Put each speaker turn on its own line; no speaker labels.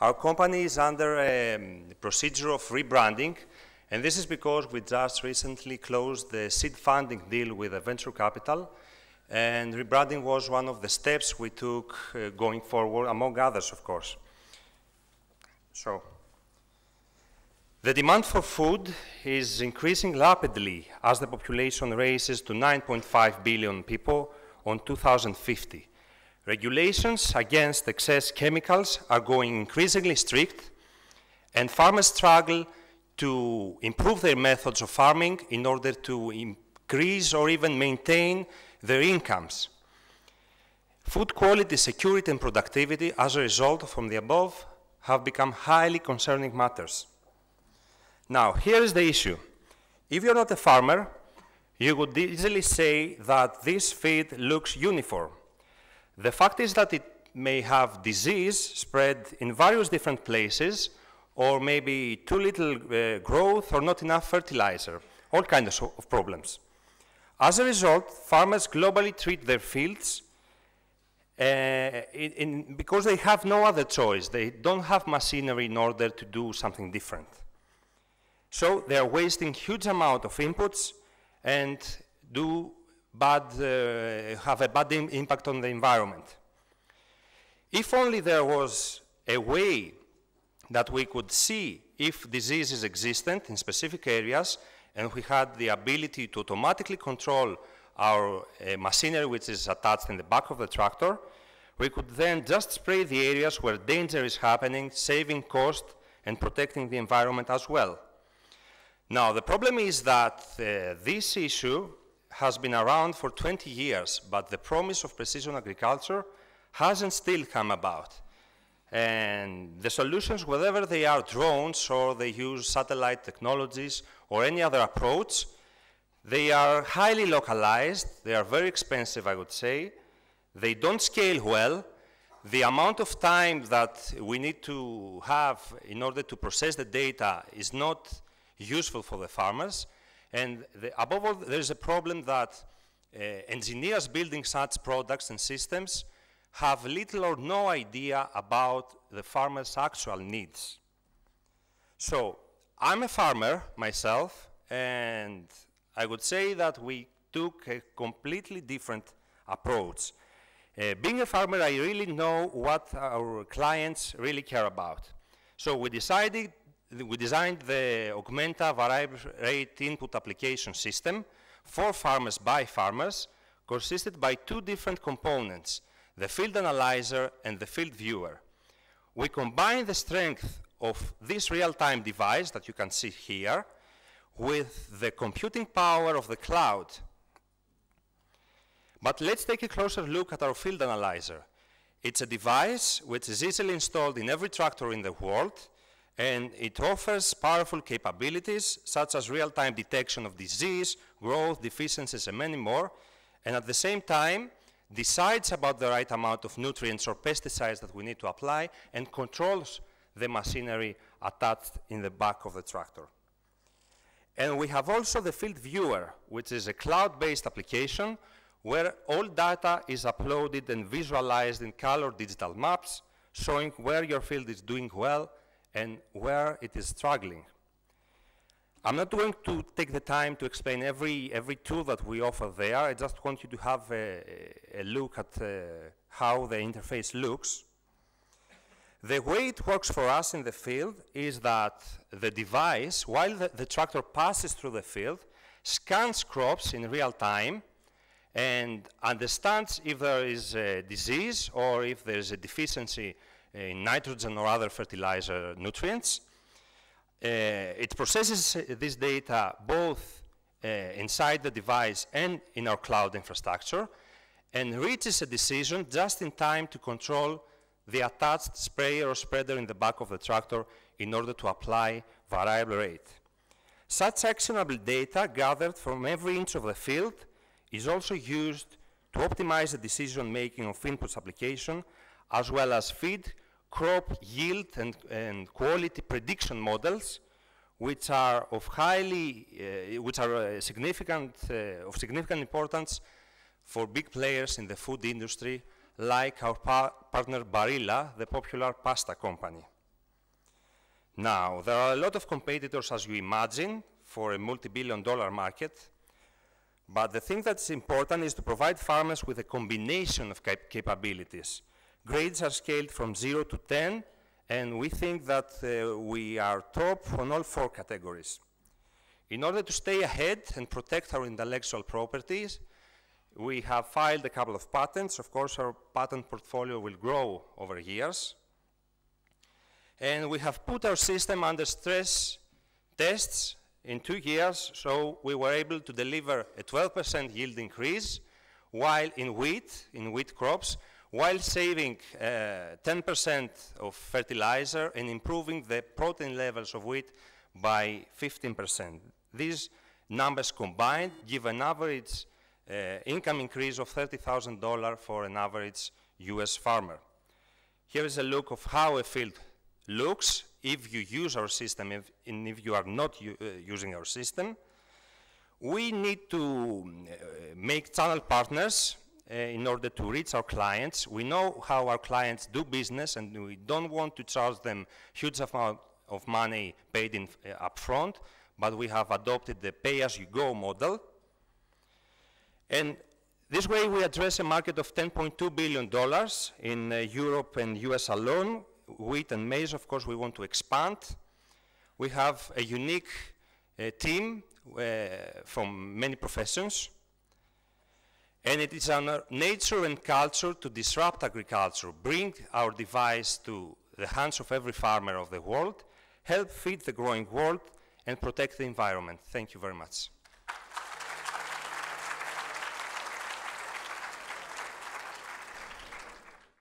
Our company is under a um, procedure of rebranding, and this is because we just recently closed the seed funding deal with a venture capital, and rebranding was one of the steps we took uh, going forward, among others, of course. So, the demand for food is increasing rapidly as the population rises to 9.5 billion people on 2050. Regulations against excess chemicals are going increasingly strict, and farmers struggle to improve their methods of farming in order to increase or even maintain their incomes. Food quality, security, and productivity, as a result from the above, have become highly concerning matters. Now, here is the issue. If you're not a farmer, you would easily say that this feed looks uniform. The fact is that it may have disease spread in various different places, or maybe too little uh, growth or not enough fertilizer, all kinds of problems. As a result, farmers globally treat their fields uh, in, in, because they have no other choice. They don't have machinery in order to do something different. So they are wasting huge amount of inputs and do bad, uh, have a bad Im impact on the environment. If only there was a way that we could see if disease is existent in specific areas and we had the ability to automatically control our uh, machinery which is attached in the back of the tractor, we could then just spray the areas where danger is happening, saving cost and protecting the environment as well. Now, the problem is that uh, this issue has been around for 20 years, but the promise of precision agriculture hasn't still come about. And the solutions, whether they are drones or they use satellite technologies or any other approach, they are highly localized, they are very expensive, I would say, they don't scale well. The amount of time that we need to have in order to process the data is not useful for the farmers. And the, above all, there's a problem that uh, engineers building such products and systems have little or no idea about the farmer's actual needs. So I'm a farmer myself, and I would say that we took a completely different approach. Uh, being a farmer, I really know what our clients really care about. So we decided we designed the Augmenta variable rate input application system for farmers by farmers, consisted by two different components, the field analyzer and the field viewer. We combine the strength of this real-time device that you can see here with the computing power of the cloud. But let's take a closer look at our field analyzer. It's a device which is easily installed in every tractor in the world and it offers powerful capabilities such as real-time detection of disease, growth, deficiencies, and many more, and at the same time, decides about the right amount of nutrients or pesticides that we need to apply and controls the machinery attached in the back of the tractor. And we have also the Field Viewer, which is a cloud-based application where all data is uploaded and visualized in color digital maps, showing where your field is doing well and where it is struggling. I'm not going to take the time to explain every, every tool that we offer there. I just want you to have a, a look at uh, how the interface looks. The way it works for us in the field is that the device, while the, the tractor passes through the field, scans crops in real time and understands if there is a disease or if there is a deficiency in eh, nitrogen or other fertilizer nutrients. Eh, it processes eh, this data both inside the device and in our cloud infrastructure and reaches a decision just in time to control the attached sprayer or spreader in the back of the tractor in order to apply variable rate. Such actionable data gathered from every inch of the field is also used to optimize the decision making of inputs application as well as feed, crop yield and, and quality prediction models, which are of highly, uh, which are eh, significant, eh, of significant importance for big players in the food industry, like our par partner Barilla, the popular pasta company. Now, there are a lot of competitors, as you imagine, for a multi-billion dollar market, but the thing that's important is to provide farmers with a combination of cap capabilities Grades are scaled from 0 to 10, and we think that uh, we are top on all four categories. In order to stay ahead and protect our intellectual properties, we have filed a couple of patents. Of course, our patent portfolio will grow over years. And we have put our system under stress tests in two years, so we were able to deliver a 12% yield increase, while in wheat, in wheat crops, while saving 10% uh, of fertilizer and improving the protein levels of wheat by 15%. These numbers combined give an average uh, income increase of $30,000 for an average US farmer. Here is a look of how a field looks if you use our system if, and if you are not uh, using our system. We need to uh, make channel partners uh, in order to reach our clients. We know how our clients do business and we don't want to charge them huge amount of money paid in uh, upfront, but we have adopted the pay-as-you-go model. And this way we address a market of $10.2 billion in uh, Europe and US alone. Wheat and maize, of course, we want to expand. We have a unique uh, team uh, from many professions. And it is on nature and culture to disrupt agriculture, bring our device to the hands of every farmer of the world, help feed the growing world, and protect the environment. Thank you very much.